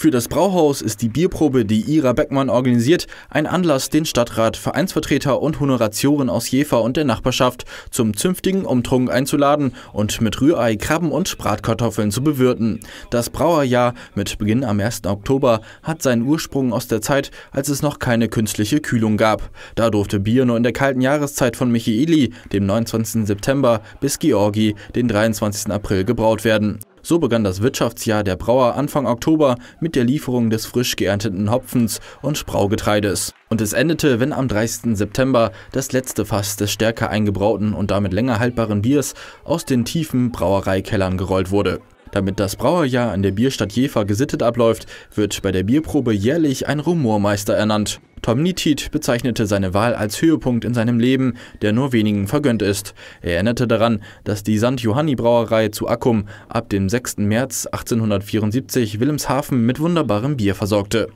Für das Brauhaus ist die Bierprobe, die Ira Beckmann organisiert, ein Anlass, den Stadtrat, Vereinsvertreter und Honoratioren aus Jever und der Nachbarschaft zum zünftigen Umtrunk einzuladen und mit Rührei, Krabben und Bratkartoffeln zu bewirten. Das Brauerjahr mit Beginn am 1. Oktober hat seinen Ursprung aus der Zeit, als es noch keine künstliche Kühlung gab. Da durfte Bier nur in der kalten Jahreszeit von Michaeli, dem 29. September, bis Georgi, den 23. April gebraut werden. So begann das Wirtschaftsjahr der Brauer Anfang Oktober mit der Lieferung des frisch geernteten Hopfens und Braugetreides. Und es endete, wenn am 30. September das letzte Fass des stärker eingebrauten und damit länger haltbaren Biers aus den tiefen Brauereikellern gerollt wurde. Damit das Brauerjahr an der Bierstadt Jever gesittet abläuft, wird bei der Bierprobe jährlich ein Rumormeister ernannt. Tom Nitit bezeichnete seine Wahl als Höhepunkt in seinem Leben, der nur wenigen vergönnt ist. Er erinnerte daran, dass die St. Johanni Brauerei zu Akkum ab dem 6. März 1874 Wilhelmshaven mit wunderbarem Bier versorgte.